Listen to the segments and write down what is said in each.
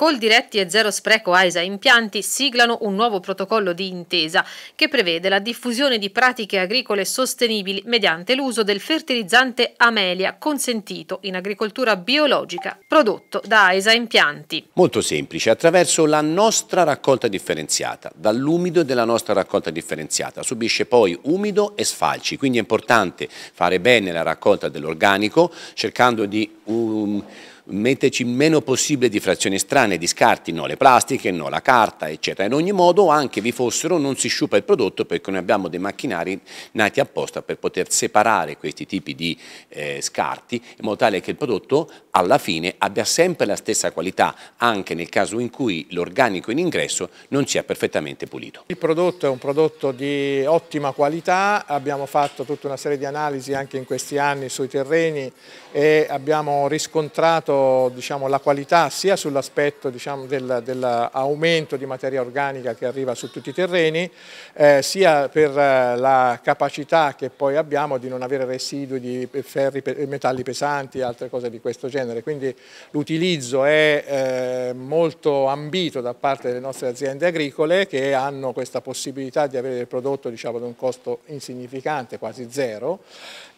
Col diretti e zero spreco AISA Impianti siglano un nuovo protocollo di intesa che prevede la diffusione di pratiche agricole sostenibili mediante l'uso del fertilizzante Amelia consentito in agricoltura biologica prodotto da AISA Impianti. Molto semplice, attraverso la nostra raccolta differenziata, dall'umido della nostra raccolta differenziata, subisce poi umido e sfalci, quindi è importante fare bene la raccolta dell'organico cercando di... Um, metterci il meno possibile di frazioni strane, di scarti, no le plastiche, no la carta, eccetera. In ogni modo anche vi fossero non si sciupa il prodotto perché noi abbiamo dei macchinari nati apposta per poter separare questi tipi di eh, scarti in modo tale che il prodotto alla fine abbia sempre la stessa qualità anche nel caso in cui l'organico in ingresso non sia perfettamente pulito. Il prodotto è un prodotto di ottima qualità, abbiamo fatto tutta una serie di analisi anche in questi anni sui terreni e abbiamo riscontrato diciamo, la qualità sia sull'aspetto diciamo, dell'aumento del di materia organica che arriva su tutti i terreni, eh, sia per eh, la capacità che poi abbiamo di non avere residui di ferri, metalli pesanti e altre cose di questo genere. Quindi l'utilizzo è eh, molto ambito da parte delle nostre aziende agricole che hanno questa possibilità di avere il prodotto diciamo, ad un costo insignificante, quasi zero.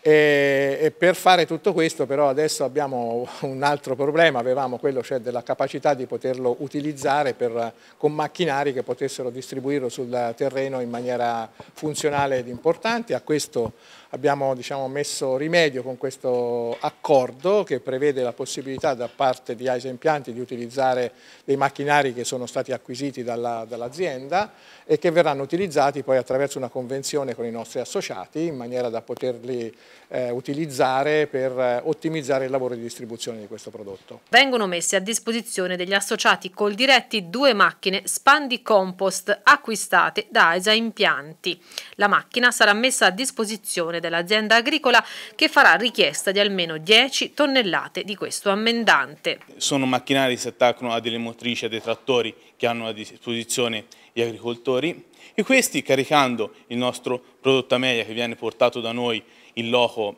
E, e per fare tutto questo però adesso abbiamo un altro altro problema avevamo quello cioè della capacità di poterlo utilizzare per, con macchinari che potessero distribuirlo sul terreno in maniera funzionale ed importante. A questo abbiamo diciamo, messo rimedio con questo accordo che prevede la possibilità da parte di AISA Impianti di utilizzare dei macchinari che sono stati acquisiti dall'azienda dall e che verranno utilizzati poi attraverso una convenzione con i nostri associati in maniera da poterli eh, utilizzare per eh, ottimizzare il lavoro di distribuzione di questo prodotto prodotto. Vengono messe a disposizione degli associati col diretti due macchine Spandi Compost acquistate da AISA Impianti. La macchina sarà messa a disposizione dell'azienda agricola che farà richiesta di almeno 10 tonnellate di questo ammendante. Sono macchinari che si attaccano a delle motrici, a dei trattori che hanno a disposizione gli agricoltori e questi caricando il nostro prodotto a media che viene portato da noi in loco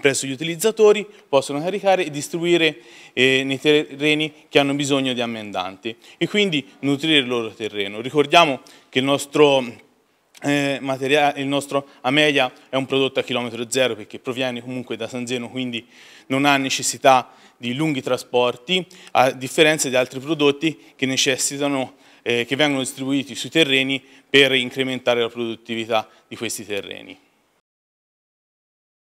presso gli utilizzatori, possono caricare e distribuire eh, nei terreni che hanno bisogno di ammendanti e quindi nutrire il loro terreno. Ricordiamo che il nostro eh, il nostro Amelia è un prodotto a chilometro zero perché proviene comunque da San Zeno, quindi non ha necessità di lunghi trasporti, a differenza di altri prodotti che necessitano, eh, che vengono distribuiti sui terreni per incrementare la produttività di questi terreni.